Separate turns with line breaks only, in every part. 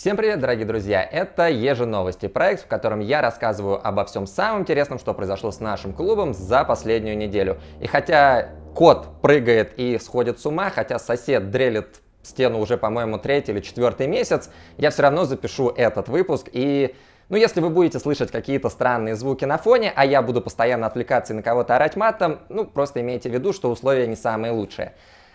Всем привет, дорогие друзья! Это еженовости проект, в котором я рассказываю обо всем самом интересном, что произошло с нашим клубом за последнюю неделю. И хотя кот прыгает и сходит с ума, хотя сосед дрелит стену уже, по-моему, третий или четвертый месяц, я все равно запишу этот выпуск и ну, если вы будете слышать какие-то странные звуки на фоне, а я буду постоянно отвлекаться и на кого-то орать матом, ну, просто имейте в виду, что условия не самые лучшие.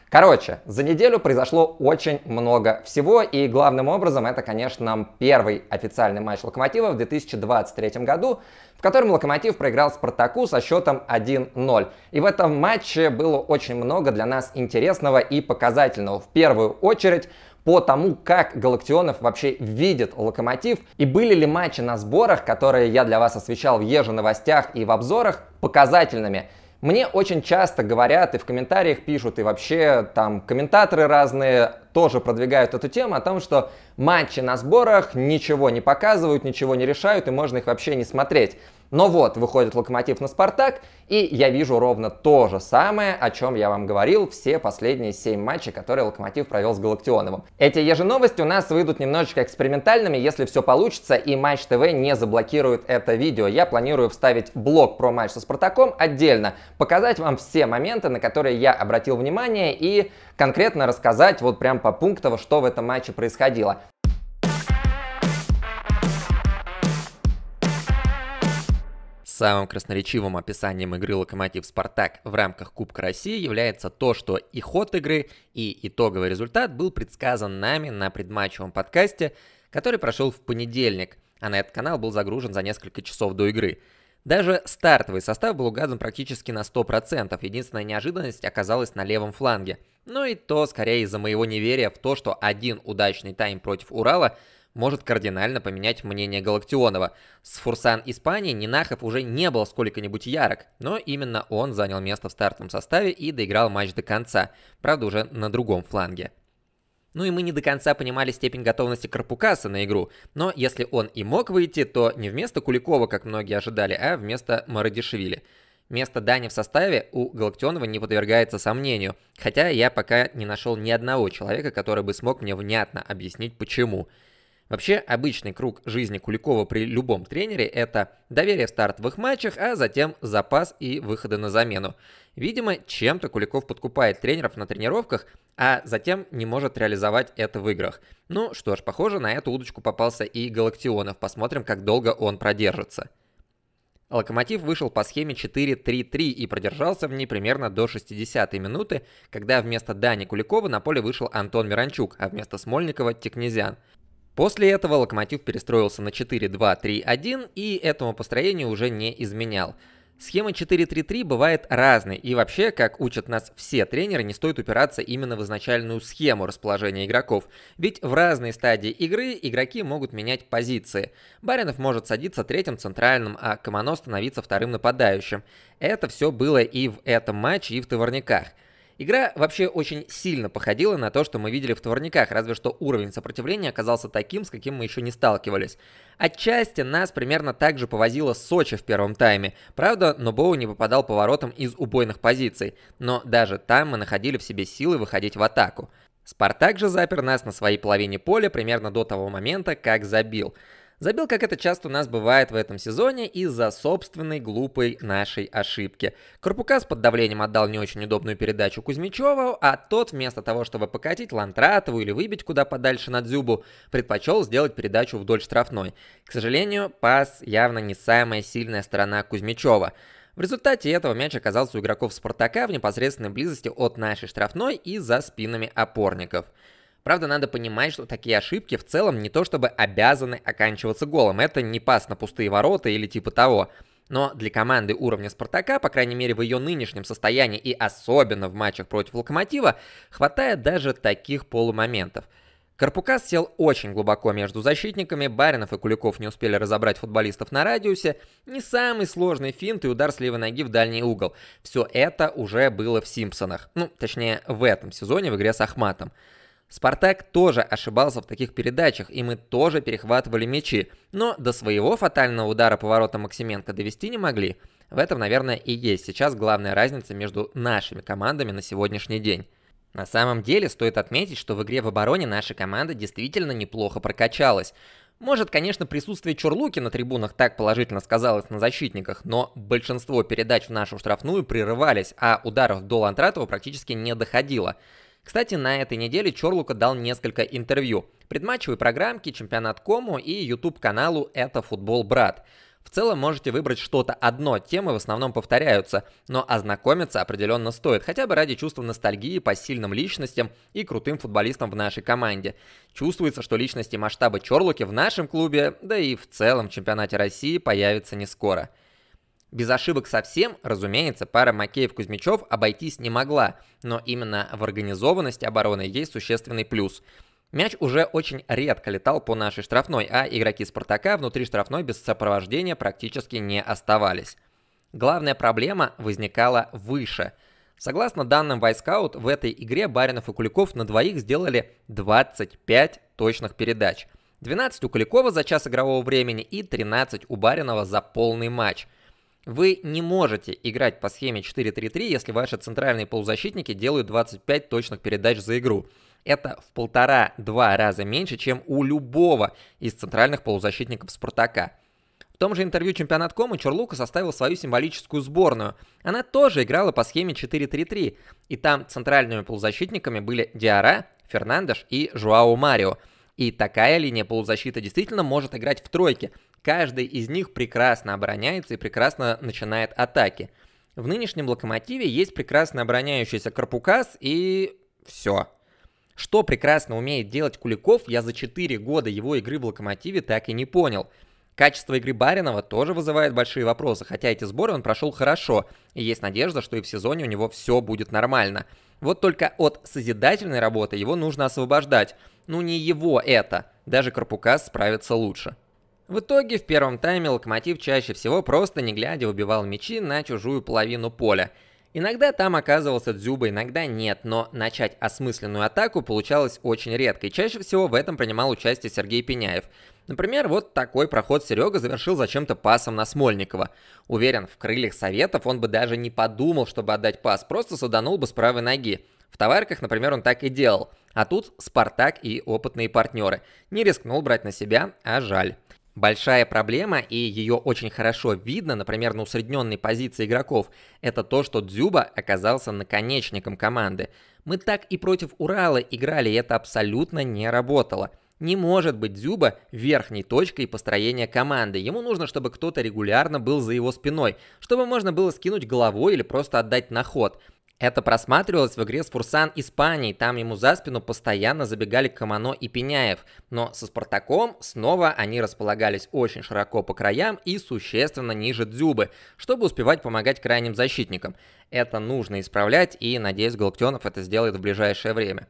Короче, за неделю произошло очень много всего, и главным образом это, конечно, первый официальный матч Локомотива в 2023 году, в котором Локомотив проиграл Спартаку со счетом 1-0. И в этом матче было очень много для нас интересного и показательного. В первую очередь, по тому, как Галактионов вообще видит Локомотив, и были ли матчи на сборах, которые я для вас освещал в еженовостях и в обзорах, показательными. Мне очень часто говорят и в комментариях пишут, и вообще там комментаторы разные тоже продвигают эту тему о том, что матчи на сборах ничего не показывают, ничего не решают, и можно их вообще не смотреть. Но вот, выходит Локомотив на Спартак, и я вижу ровно то же самое, о чем я вам говорил все последние 7 матчей, которые Локомотив провел с Галактионовым. Эти еженовости у нас выйдут немножечко экспериментальными, если все получится и Матч ТВ не заблокирует это видео. Я планирую вставить блог про матч со Спартаком отдельно, показать вам все моменты, на которые я обратил внимание и конкретно рассказать вот прям по пунктам, что в этом матче происходило. Самым красноречивым описанием игры «Локомотив Спартак» в рамках Кубка России является то, что и ход игры, и итоговый результат был предсказан нами на предматчевом подкасте, который прошел в понедельник, а на этот канал был загружен за несколько часов до игры. Даже стартовый состав был угадан практически на 100%, единственная неожиданность оказалась на левом фланге. Ну и то скорее из-за моего неверия в то, что один удачный тайм против Урала – может кардинально поменять мнение Галактионова. С Фурсан Испании Нинахов уже не был сколько-нибудь ярок, но именно он занял место в стартовом составе и доиграл матч до конца, правда уже на другом фланге. Ну и мы не до конца понимали степень готовности Карпукаса на игру, но если он и мог выйти, то не вместо Куликова, как многие ожидали, а вместо Марадишвили. Место Дани в составе у Галактионова не подвергается сомнению, хотя я пока не нашел ни одного человека, который бы смог мне внятно объяснить почему. Вообще, обычный круг жизни Куликова при любом тренере – это доверие в стартовых матчах, а затем запас и выходы на замену. Видимо, чем-то Куликов подкупает тренеров на тренировках, а затем не может реализовать это в играх. Ну что ж, похоже, на эту удочку попался и Галактионов. Посмотрим, как долго он продержится. Локомотив вышел по схеме 4-3-3 и продержался в ней примерно до 60-й минуты, когда вместо Дани Куликова на поле вышел Антон Миранчук, а вместо Смольникова – Текнезян – После этого локомотив перестроился на 4-2-3-1 и этому построению уже не изменял. Схема 4-3-3 бывает разной, и вообще, как учат нас все тренеры, не стоит упираться именно в изначальную схему расположения игроков, ведь в разные стадии игры игроки могут менять позиции. Баринов может садиться третьим центральным, а Камано становиться вторым нападающим. Это все было и в этом матче, и в товарниках – Игра вообще очень сильно походила на то, что мы видели в Творниках, разве что уровень сопротивления оказался таким, с каким мы еще не сталкивались. Отчасти нас примерно так же повозило Сочи в первом тайме. Правда, но Боу не попадал поворотом из убойных позиций, но даже там мы находили в себе силы выходить в атаку. Спартак же запер нас на своей половине поля примерно до того момента, как забил. Забил, как это часто у нас бывает в этом сезоне, из-за собственной глупой нашей ошибки. Корпукас под давлением отдал не очень удобную передачу Кузьмичеву, а тот вместо того, чтобы покатить Лантратову или выбить куда подальше на Дзюбу, предпочел сделать передачу вдоль штрафной. К сожалению, пас явно не самая сильная сторона Кузьмичева. В результате этого мяч оказался у игроков Спартака в непосредственной близости от нашей штрафной и за спинами опорников. Правда, надо понимать, что такие ошибки в целом не то чтобы обязаны оканчиваться голом. Это не пас на пустые ворота или типа того. Но для команды уровня «Спартака», по крайней мере в ее нынешнем состоянии и особенно в матчах против «Локомотива», хватает даже таких полумоментов. Карпукас сел очень глубоко между защитниками, Баринов и Куликов не успели разобрать футболистов на радиусе, не самый сложный финт и удар с левой ноги в дальний угол. Все это уже было в «Симпсонах», ну, точнее, в этом сезоне в игре с Ахматом. Спартак тоже ошибался в таких передачах, и мы тоже перехватывали мячи, но до своего фатального удара поворота Максименко довести не могли. В этом, наверное, и есть сейчас главная разница между нашими командами на сегодняшний день. На самом деле, стоит отметить, что в игре в обороне наша команда действительно неплохо прокачалась. Может, конечно, присутствие Чурлуки на трибунах так положительно сказалось на защитниках, но большинство передач в нашу штрафную прерывались, а ударов до Лантратова практически не доходило. Кстати, на этой неделе Чорлука дал несколько интервью. предматчевой программке чемпионат Кому и YouTube-каналу «Это футбол, брат». В целом можете выбрать что-то одно, темы в основном повторяются, но ознакомиться определенно стоит, хотя бы ради чувства ностальгии по сильным личностям и крутым футболистам в нашей команде. Чувствуется, что личности масштаба Чорлуки в нашем клубе, да и в целом чемпионате России появятся не скоро. Без ошибок совсем, разумеется, пара Макеев-Кузьмичев обойтись не могла, но именно в организованности обороны есть существенный плюс. Мяч уже очень редко летал по нашей штрафной, а игроки «Спартака» внутри штрафной без сопровождения практически не оставались. Главная проблема возникала выше. Согласно данным Вайскаут, в этой игре Баринов и Куликов на двоих сделали 25 точных передач. 12 у Куликова за час игрового времени и 13 у Баринова за полный матч – вы не можете играть по схеме 4-3-3, если ваши центральные полузащитники делают 25 точных передач за игру. Это в полтора-два раза меньше, чем у любого из центральных полузащитников «Спартака». В том же интервью чемпионат Кома Чурлука составил свою символическую сборную. Она тоже играла по схеме 4-3-3, и там центральными полузащитниками были Диара, Фернандеш и Жуао Марио. И такая линия полузащиты действительно может играть в тройке – Каждый из них прекрасно обороняется и прекрасно начинает атаки. В нынешнем локомотиве есть прекрасно обороняющийся Карпукас и все. Что прекрасно умеет делать Куликов, я за 4 года его игры в локомотиве так и не понял. Качество игры Баринова тоже вызывает большие вопросы, хотя эти сборы он прошел хорошо, и есть надежда, что и в сезоне у него все будет нормально. Вот только от созидательной работы его нужно освобождать. Ну не его это, даже Карпукас справится лучше. В итоге в первом тайме Локомотив чаще всего просто не глядя убивал мячи на чужую половину поля. Иногда там оказывался Дзюба, иногда нет, но начать осмысленную атаку получалось очень редко, и чаще всего в этом принимал участие Сергей Пеняев. Например, вот такой проход Серега завершил зачем-то пасом на Смольникова. Уверен, в крыльях советов он бы даже не подумал, чтобы отдать пас, просто суданул бы с правой ноги. В товарках, например, он так и делал. А тут «Спартак» и опытные партнеры. Не рискнул брать на себя, а жаль. Большая проблема, и ее очень хорошо видно, например, на усредненной позиции игроков, это то, что Дзюба оказался наконечником команды. Мы так и против Урала играли, и это абсолютно не работало. Не может быть Дзюба верхней точкой построения команды. Ему нужно, чтобы кто-то регулярно был за его спиной, чтобы можно было скинуть головой или просто отдать на ход – это просматривалось в игре с Фурсан Испании, там ему за спину постоянно забегали Камано и Пеняев, но со Спартаком снова они располагались очень широко по краям и существенно ниже Дзюбы, чтобы успевать помогать крайним защитникам. Это нужно исправлять и, надеюсь, Галактионов это сделает в ближайшее время.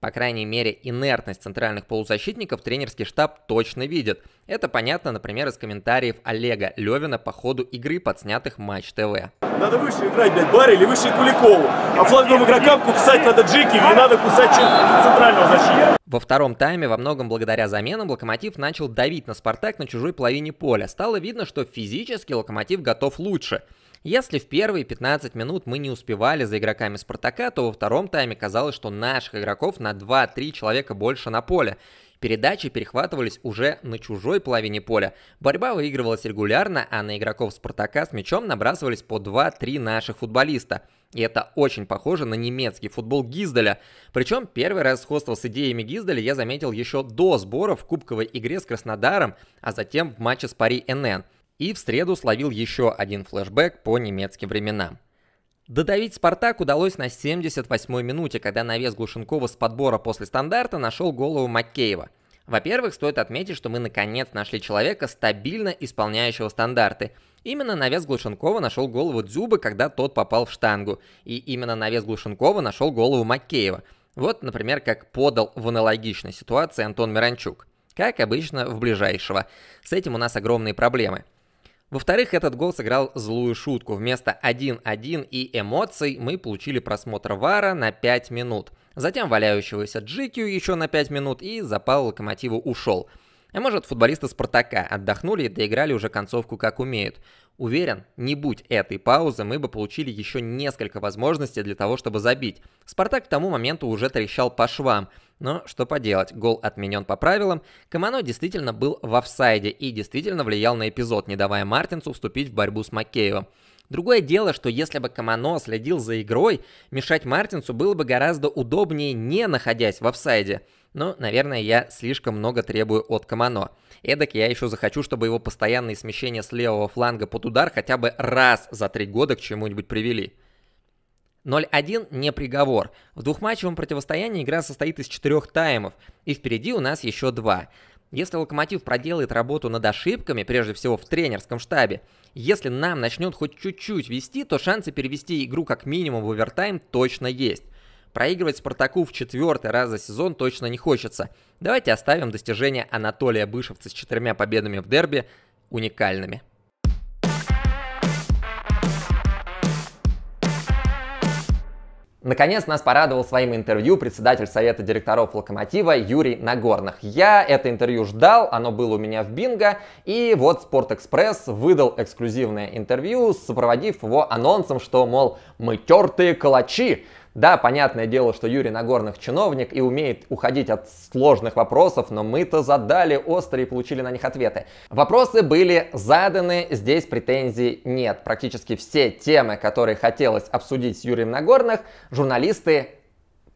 По крайней мере, инертность центральных полузащитников тренерский штаб точно видит. Это понятно, например, из комментариев Олега Левина по ходу игры, подснятых Матч ТВ. Надо выше играть, блядь, Барри или выше Куликову. А фланговым игрокам кусать надо Джики, не надо кусать центрального защитника. Во втором тайме, во многом благодаря заменам, Локомотив начал давить на Спартак на чужой половине поля. Стало видно, что физически Локомотив готов лучше. Если в первые 15 минут мы не успевали за игроками Спартака, то во втором тайме казалось, что наших игроков на 2-3 человека больше на поле. Передачи перехватывались уже на чужой половине поля. Борьба выигрывалась регулярно, а на игроков Спартака с мячом набрасывались по 2-3 наших футболиста. И это очень похоже на немецкий футбол Гизделя. Причем первый раз сходство с идеями Гизделя я заметил еще до сбора в кубковой игре с Краснодаром, а затем в матче с Пари НН. И в среду словил еще один флешбэк по немецким временам. Додавить «Спартак» удалось на 78-й минуте, когда навес вес Глушенкова с подбора после стандарта нашел голову Макеева. Во-первых, стоит отметить, что мы наконец нашли человека, стабильно исполняющего стандарты. Именно навес вес Глушенкова нашел голову Дзюбы, когда тот попал в штангу. И именно навес вес Глушенкова нашел голову Макеева. Вот, например, как подал в аналогичной ситуации Антон Миранчук. Как обычно, в ближайшего. С этим у нас огромные проблемы – во-вторых, этот гол сыграл злую шутку. Вместо 1-1 и эмоций мы получили просмотр Вара на 5 минут. Затем валяющегося Джикию еще на 5 минут и запал локомотиву ушел. А может, футболисты Спартака отдохнули и доиграли уже концовку как умеют. Уверен, не будь этой паузы, мы бы получили еще несколько возможностей для того, чтобы забить. Спартак к тому моменту уже трещал по швам, но что поделать, гол отменен по правилам, Камано действительно был в офсайде и действительно влиял на эпизод, не давая Мартинсу вступить в борьбу с Макеевым. Другое дело, что если бы Камано следил за игрой, мешать Мартинсу было бы гораздо удобнее, не находясь в офсайде. Но, ну, наверное, я слишком много требую от Камано. Эдак я еще захочу, чтобы его постоянные смещения с левого фланга под удар хотя бы раз за три года к чему-нибудь привели. 0-1 не приговор. В двухматчевом противостоянии игра состоит из четырех таймов, и впереди у нас еще два. Если Локомотив проделает работу над ошибками, прежде всего в тренерском штабе, если нам начнет хоть чуть-чуть вести, то шансы перевести игру как минимум в овертайм точно есть. Проигрывать Спартаку в четвертый раз за сезон точно не хочется. Давайте оставим достижения Анатолия Бышевца с четырьмя победами в дерби уникальными. Наконец нас порадовал своим интервью председатель Совета директоров Локомотива Юрий Нагорных. Я это интервью ждал, оно было у меня в бинго, и вот Спортэкспресс выдал эксклюзивное интервью, сопроводив его анонсом, что, мол, мы тертые калачи. Да, понятное дело, что Юрий Нагорных чиновник и умеет уходить от сложных вопросов, но мы-то задали острые и получили на них ответы. Вопросы были заданы, здесь претензий нет. Практически все темы, которые хотелось обсудить с Юрием Нагорных, журналисты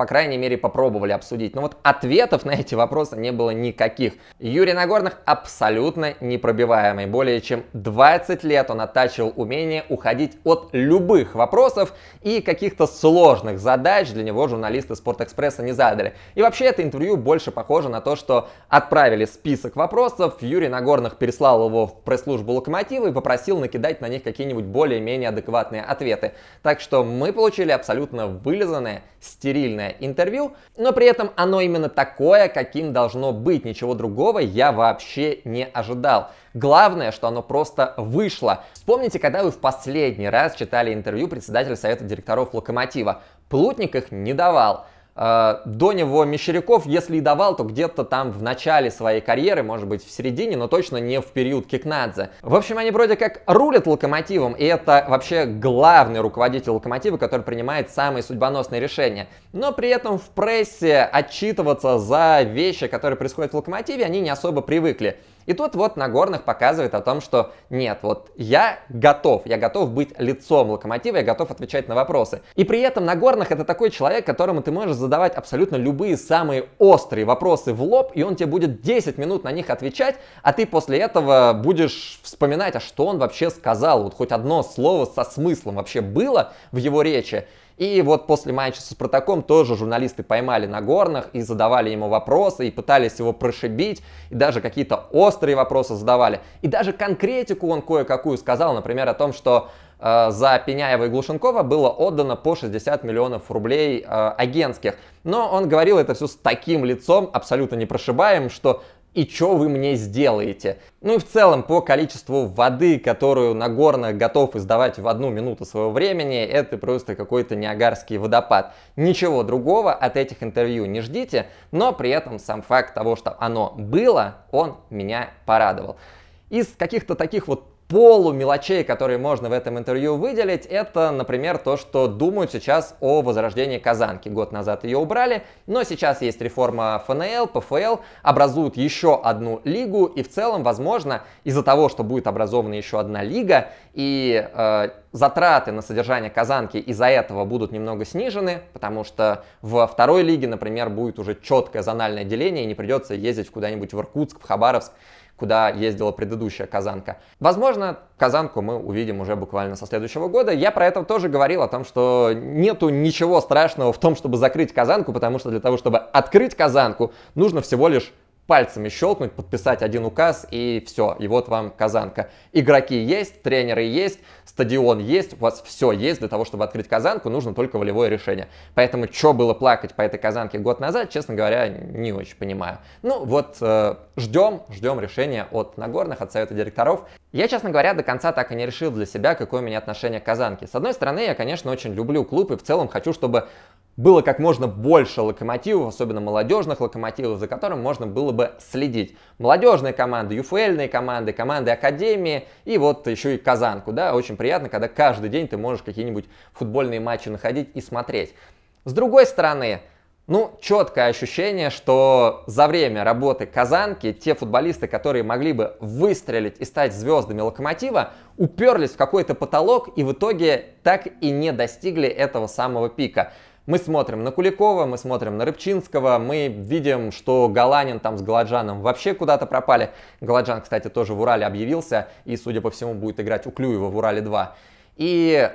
по крайней мере, попробовали обсудить. Но вот ответов на эти вопросы не было никаких. Юрий Нагорных абсолютно непробиваемый. Более чем 20 лет он оттачивал умение уходить от любых вопросов и каких-то сложных задач для него журналисты Спортэкспресса не задали. И вообще это интервью больше похоже на то, что отправили список вопросов, Юрий Нагорных переслал его в пресс-службу Локомотива и попросил накидать на них какие-нибудь более-менее адекватные ответы. Так что мы получили абсолютно вылизанное, стерильное интервью, но при этом оно именно такое, каким должно быть. Ничего другого я вообще не ожидал. Главное, что оно просто вышло. Вспомните, когда вы в последний раз читали интервью председателя Совета директоров Локомотива. Плутник их не давал. А, до него Мещеряков, если и давал, то где-то там в начале своей карьеры, может быть в середине, но точно не в период Кикнадзе. В общем, они вроде как рулят локомотивом, и это вообще главный руководитель локомотива, который принимает самые судьбоносные решения. Но при этом в прессе отчитываться за вещи, которые происходят в локомотиве, они не особо привыкли. И тут вот Нагорных показывает о том, что нет, вот я готов, я готов быть лицом локомотива, я готов отвечать на вопросы. И при этом Нагорных это такой человек, которому ты можешь задавать абсолютно любые самые острые вопросы в лоб, и он тебе будет 10 минут на них отвечать, а ты после этого будешь вспоминать, а что он вообще сказал, вот хоть одно слово со смыслом вообще было в его речи. И вот после матча со Спартаком тоже журналисты поймали на горных и задавали ему вопросы, и пытались его прошибить, и даже какие-то острые вопросы задавали. И даже конкретику он кое-какую сказал, например, о том, что э, за Пеняева и Глушенкова было отдано по 60 миллионов рублей э, агентских. Но он говорил это все с таким лицом, абсолютно непрошибаемым, что и что вы мне сделаете. Ну и в целом по количеству воды, которую Нагорно готов издавать в одну минуту своего времени, это просто какой-то неагарский водопад. Ничего другого от этих интервью не ждите, но при этом сам факт того, что оно было, он меня порадовал. Из каких-то таких вот полу мелочей, которые можно в этом интервью выделить, это, например, то, что думают сейчас о возрождении Казанки. Год назад ее убрали, но сейчас есть реформа ФНЛ, ПФЛ, образуют еще одну лигу, и в целом, возможно, из-за того, что будет образована еще одна лига, и э, затраты на содержание Казанки из-за этого будут немного снижены, потому что в второй лиге, например, будет уже четкое зональное деление, и не придется ездить куда-нибудь в Иркутск, в Хабаровск, куда ездила предыдущая казанка. Возможно, казанку мы увидим уже буквально со следующего года. Я про это тоже говорил, о том, что нету ничего страшного в том, чтобы закрыть казанку, потому что для того, чтобы открыть казанку, нужно всего лишь пальцами щелкнуть, подписать один указ и все, и вот вам казанка. Игроки есть, тренеры есть, стадион есть, у вас все есть для того, чтобы открыть казанку, нужно только волевое решение. Поэтому что было плакать по этой казанке год назад, честно говоря, не очень понимаю. Ну вот э, ждем, ждем решения от Нагорных, от Совета директоров. Я, честно говоря, до конца так и не решил для себя, какое у меня отношение к казанке. С одной стороны, я, конечно, очень люблю клуб и в целом хочу, чтобы было как можно больше локомотивов, особенно молодежных локомотивов, за которым можно было бы следить. Молодежные команды, юфельные команды, команды академии и вот еще и Казанку. Да? Очень приятно, когда каждый день ты можешь какие-нибудь футбольные матчи находить и смотреть. С другой стороны, ну, четкое ощущение, что за время работы Казанки те футболисты, которые могли бы выстрелить и стать звездами Локомотива, уперлись в какой-то потолок и в итоге так и не достигли этого самого пика. Мы смотрим на Куликова, мы смотрим на Рыбчинского, мы видим, что Галанин там с Галаджаном вообще куда-то пропали. Галаджан, кстати, тоже в Урале объявился и, судя по всему, будет играть у Клюева в Урале 2. И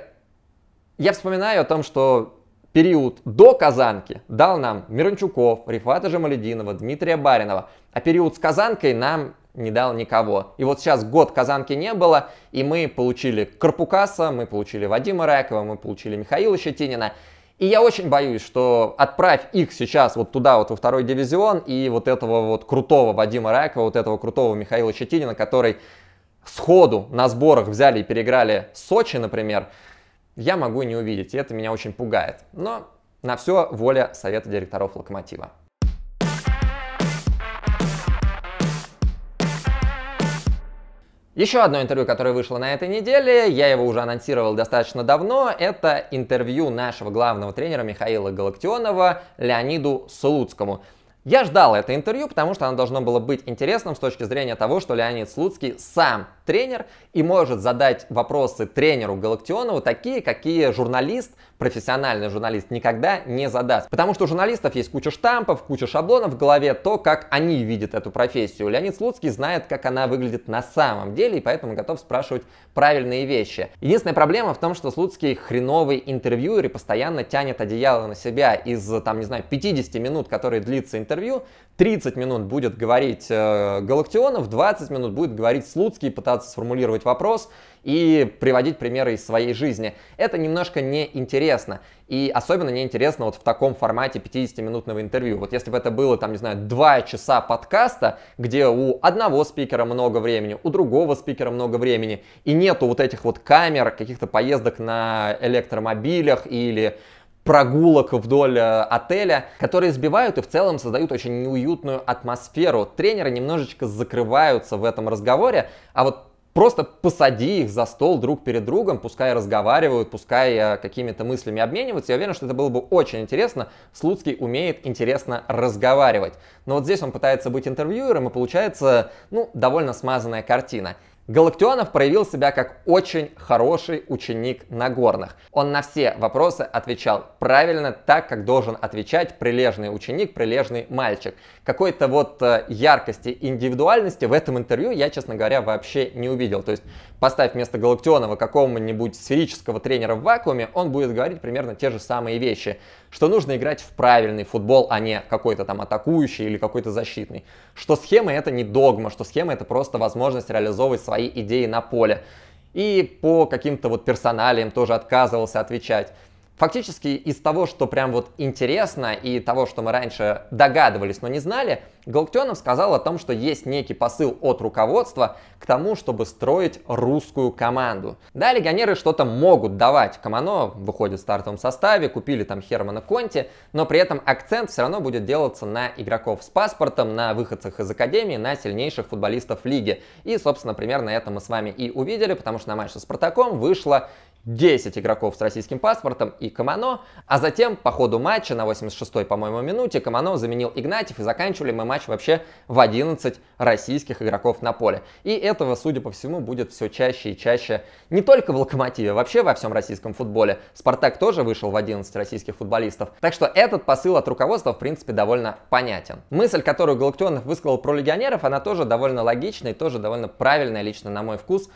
я вспоминаю о том, что период до Казанки дал нам Мирончуков, Рифата Жамалединова, Дмитрия Баринова, а период с Казанкой нам не дал никого. И вот сейчас год Казанки не было, и мы получили Карпукаса, мы получили Вадима Райкова, мы получили Михаила Щетинина – и я очень боюсь, что отправь их сейчас вот туда, вот во второй дивизион, и вот этого вот крутого Вадима Райкова, вот этого крутого Михаила Щетинина, который сходу на сборах взяли и переиграли Сочи, например, я могу не увидеть, и это меня очень пугает. Но на все воля совета директоров «Локомотива». Еще одно интервью, которое вышло на этой неделе, я его уже анонсировал достаточно давно, это интервью нашего главного тренера Михаила Галактионова Леониду Слуцкому. Я ждал это интервью, потому что оно должно было быть интересным с точки зрения того, что Леонид Слуцкий сам тренер и может задать вопросы тренеру Галактионову такие, какие журналист, профессиональный журналист никогда не задаст. Потому что у журналистов есть куча штампов, куча шаблонов в голове, то, как они видят эту профессию. Леонид Слуцкий знает, как она выглядит на самом деле, и поэтому готов спрашивать правильные вещи. Единственная проблема в том, что Слуцкий хреновый интервьюер и постоянно тянет одеяло на себя из, там, не знаю, 50 минут, которые длится интервью, 30 минут будет говорить э, Галактионов, 20 минут будет говорить Слуцкий, пытаться пытаться сформулировать вопрос и приводить примеры из своей жизни. Это немножко неинтересно. И особенно неинтересно вот в таком формате 50-минутного интервью. Вот если бы это было, там, не знаю, 2 часа подкаста, где у одного спикера много времени, у другого спикера много времени, и нету вот этих вот камер, каких-то поездок на электромобилях или прогулок вдоль э, отеля, которые сбивают и в целом создают очень неуютную атмосферу. Тренеры немножечко закрываются в этом разговоре, а вот Просто посади их за стол друг перед другом, пускай разговаривают, пускай э, какими-то мыслями обмениваются. Я уверен, что это было бы очень интересно. Слуцкий умеет интересно разговаривать. Но вот здесь он пытается быть интервьюером, и получается, ну, довольно смазанная картина. Галактионов проявил себя как очень хороший ученик на горных. Он на все вопросы отвечал правильно, так, как должен отвечать прилежный ученик, прилежный мальчик. Какой-то вот э, яркости, индивидуальности в этом интервью я, честно говоря, вообще не увидел. То есть поставь вместо Галактионова какого-нибудь сферического тренера в вакууме, он будет говорить примерно те же самые вещи. Что нужно играть в правильный футбол, а не какой-то там атакующий или какой-то защитный. Что схема это не догма, что схема это просто возможность реализовывать свои свои идеи на поле. И по каким-то вот персоналиям тоже отказывался отвечать. Фактически из того, что прям вот интересно и того, что мы раньше догадывались, но не знали, Галактионов сказал о том, что есть некий посыл от руководства к тому, чтобы строить русскую команду. Да, легионеры что-то могут давать. Камано выходит в стартовом составе, купили там Хермана Конти, но при этом акцент все равно будет делаться на игроков с паспортом, на выходцах из академии, на сильнейших футболистов лиги. И, собственно, примерно это мы с вами и увидели, потому что на матч с Спартаком вышла 10 игроков с российским паспортом и Камано, а затем по ходу матча на 86-й, по-моему, минуте Камано заменил Игнатьев, и заканчивали мы матч вообще в 11 российских игроков на поле. И этого, судя по всему, будет все чаще и чаще не только в Локомотиве, вообще во всем российском футболе. Спартак тоже вышел в 11 российских футболистов. Так что этот посыл от руководства, в принципе, довольно понятен. Мысль, которую Галактионов высказал про легионеров, она тоже довольно логичная и тоже довольно правильная лично на мой вкус.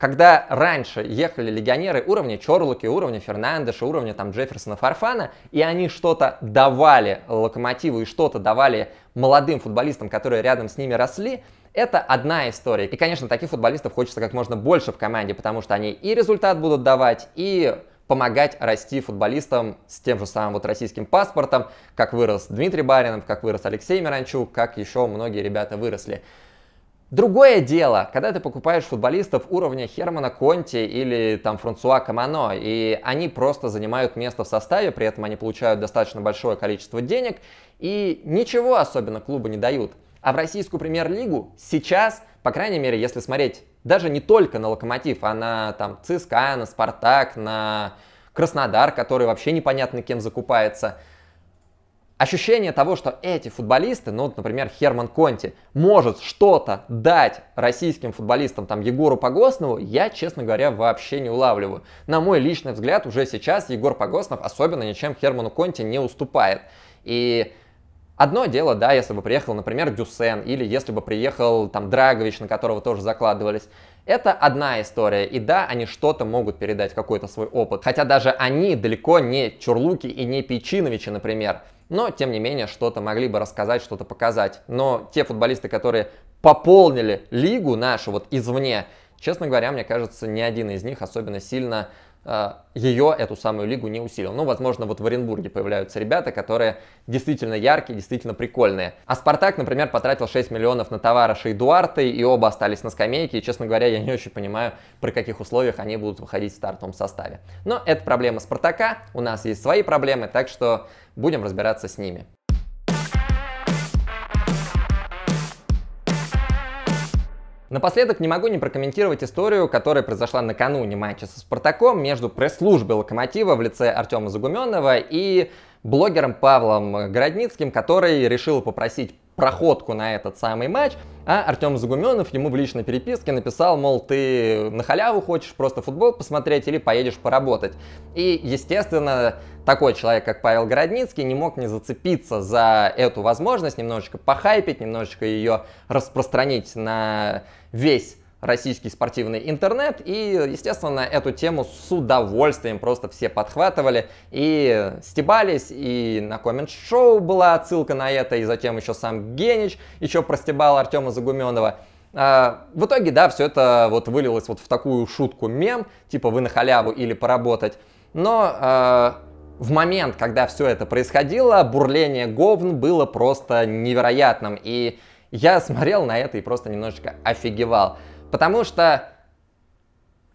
Когда раньше ехали легионеры уровня Чорлоки, уровня Фернандеша, уровня там Джефферсона Фарфана, и они что-то давали Локомотиву и что-то давали молодым футболистам, которые рядом с ними росли, это одна история. И, конечно, таких футболистов хочется как можно больше в команде, потому что они и результат будут давать, и помогать расти футболистам с тем же самым вот российским паспортом, как вырос Дмитрий Баринов, как вырос Алексей Миранчук, как еще многие ребята выросли. Другое дело, когда ты покупаешь футболистов уровня Хермана Конти или там Франсуа Камано, и они просто занимают место в составе, при этом они получают достаточно большое количество денег, и ничего особенно клубы не дают. А в российскую премьер-лигу сейчас, по крайней мере, если смотреть даже не только на Локомотив, а на там ЦСКА, на Спартак, на Краснодар, который вообще непонятно кем закупается – ощущение того, что эти футболисты, ну, вот, например, Херман Конти, может что-то дать российским футболистам, там, Егору Погоснову, я, честно говоря, вообще не улавливаю. На мой личный взгляд, уже сейчас Егор Погоснов особенно ничем Херману Конти не уступает. И Одно дело, да, если бы приехал, например, Дюсен, или если бы приехал там Драгович, на которого тоже закладывались. Это одна история, и да, они что-то могут передать, какой-то свой опыт. Хотя даже они далеко не Чурлуки и не Печиновичи, например но тем не менее что-то могли бы рассказать, что-то показать. Но те футболисты, которые пополнили лигу нашу вот извне, честно говоря, мне кажется, ни один из них особенно сильно а, ее, эту самую лигу, не усилил. Ну, возможно, вот в Оренбурге появляются ребята, которые действительно яркие, действительно прикольные. А «Спартак», например, потратил 6 миллионов на товарища и Дуарте, и оба остались на скамейке, и, честно говоря, я не очень понимаю, при каких условиях они будут выходить в стартовом составе. Но это проблема «Спартака», у нас есть свои проблемы, так что будем разбираться с ними. Напоследок не могу не прокомментировать историю, которая произошла накануне матча со «Спартаком» между пресс-службой «Локомотива» в лице Артема Загуменова и блогером Павлом Городницким, который решил попросить проходку на этот самый матч, а Артем Загуменов ему в личной переписке написал, мол, ты на халяву хочешь просто футбол посмотреть или поедешь поработать. И, естественно, такой человек, как Павел Городницкий, не мог не зацепиться за эту возможность, немножечко похайпить, немножечко ее распространить на весь российский спортивный интернет. И, естественно, эту тему с удовольствием просто все подхватывали и стебались. И на коммент-шоу была отсылка на это, и затем еще сам Генич еще простебал Артема Загуменова. А, в итоге, да, все это вот вылилось вот в такую шутку мем, типа вы на халяву или поработать. Но а, в момент, когда все это происходило, бурление говн было просто невероятным. И я смотрел на это и просто немножечко офигевал. Потому что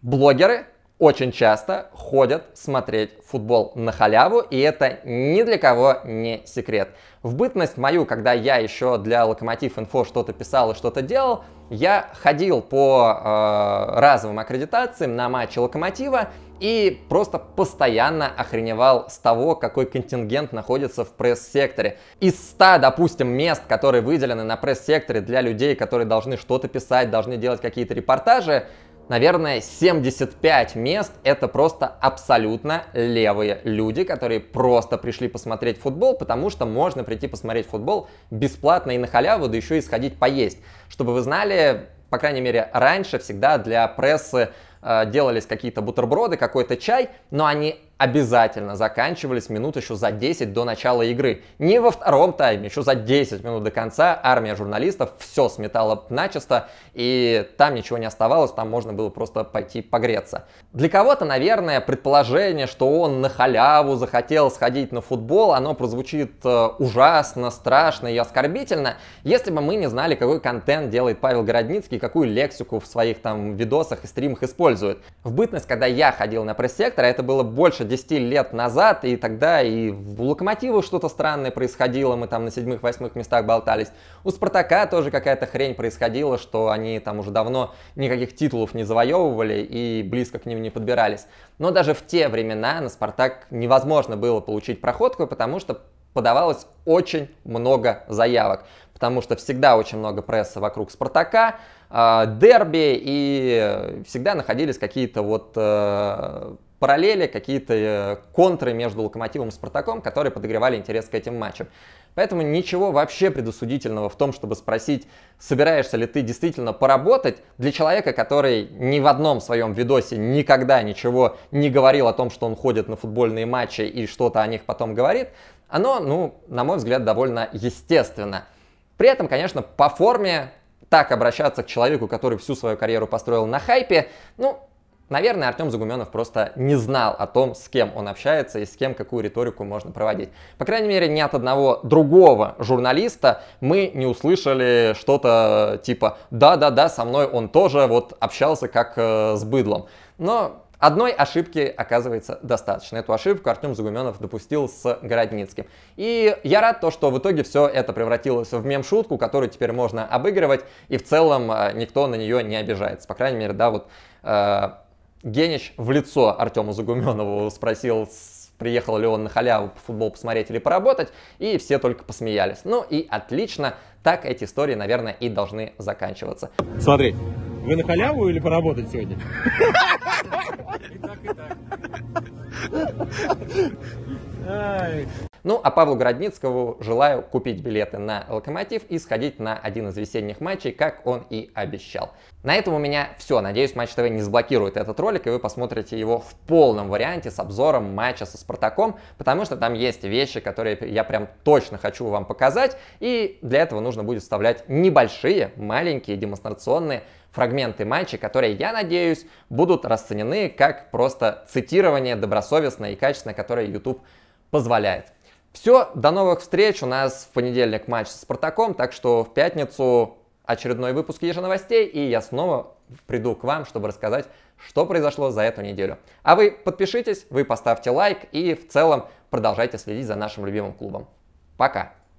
блогеры очень часто ходят смотреть футбол на халяву, и это ни для кого не секрет. В бытность мою, когда я еще для Локомотив Инфо что-то писал и что-то делал, я ходил по э, разовым аккредитациям на матчи Локомотива, и просто постоянно охреневал с того, какой контингент находится в пресс-секторе. Из 100, допустим, мест, которые выделены на пресс-секторе для людей, которые должны что-то писать, должны делать какие-то репортажи, наверное, 75 мест это просто абсолютно левые люди, которые просто пришли посмотреть футбол, потому что можно прийти посмотреть футбол бесплатно и на халяву, да еще и сходить поесть. Чтобы вы знали, по крайней мере, раньше всегда для прессы Э, делались какие-то бутерброды, какой-то чай, но они обязательно заканчивались минут еще за 10 до начала игры. Не во втором тайме, еще за 10 минут до конца армия журналистов все сметала начисто, и там ничего не оставалось, там можно было просто пойти погреться. Для кого-то, наверное, предположение, что он на халяву захотел сходить на футбол, оно прозвучит э, ужасно, страшно и оскорбительно, если бы мы не знали, какой контент делает Павел Городницкий, какую лексику в своих там видосах и стримах использует. В бытность, когда я ходил на пресс-сектор, а это было больше 10 лет назад, и тогда и в Локомотиву что-то странное происходило, мы там на седьмых-восьмых местах болтались. У Спартака тоже какая-то хрень происходила, что они там уже давно никаких титулов не завоевывали и близко к ним не подбирались. Но даже в те времена на Спартак невозможно было получить проходку, потому что подавалось очень много заявок, потому что всегда очень много пресса вокруг Спартака, э, дерби, и всегда находились какие-то вот э, параллели, какие-то э, контры между Локомотивом и Спартаком, которые подогревали интерес к этим матчам. Поэтому ничего вообще предусудительного в том, чтобы спросить, собираешься ли ты действительно поработать, для человека, который ни в одном своем видосе никогда ничего не говорил о том, что он ходит на футбольные матчи и что-то о них потом говорит, оно, ну, на мой взгляд, довольно естественно. При этом, конечно, по форме так обращаться к человеку, который всю свою карьеру построил на хайпе, ну, Наверное, Артем Загуменов просто не знал о том, с кем он общается и с кем какую риторику можно проводить. По крайней мере, ни от одного другого журналиста мы не услышали что-то типа «да-да-да, со мной он тоже вот общался как э, с быдлом». Но Одной ошибки оказывается достаточно. Эту ошибку Артем Загуменов допустил с Городницким. И я рад то, что в итоге все это превратилось в мем-шутку, которую теперь можно обыгрывать, и в целом э, никто на нее не обижается. По крайней мере, да, вот э, Генич в лицо Артему Загуменову спросил, приехал ли он на халяву футбол посмотреть или поработать, и все только посмеялись. Ну и отлично, так эти истории, наверное, и должны заканчиваться. Смотри, вы на халяву или поработать сегодня? И так, и так. Ну, а Павлу Городницкому желаю купить билеты на «Локомотив» и сходить на один из весенних матчей, как он и обещал. На этом у меня все. Надеюсь, Матч ТВ не заблокирует этот ролик, и вы посмотрите его в полном варианте с обзором матча со Спартаком, потому что там есть вещи, которые я прям точно хочу вам показать, и для этого нужно будет вставлять небольшие, маленькие демонстрационные фрагменты матча, которые, я надеюсь, будут расценены как просто цитирование добросовестное и качественное, которое YouTube позволяет. Все, до новых встреч. У нас в понедельник матч с Спартаком, так что в пятницу очередной выпуск еженовостей, и я снова приду к вам, чтобы рассказать, что произошло за эту неделю. А вы подпишитесь, вы поставьте лайк и в целом продолжайте следить за нашим любимым клубом. Пока!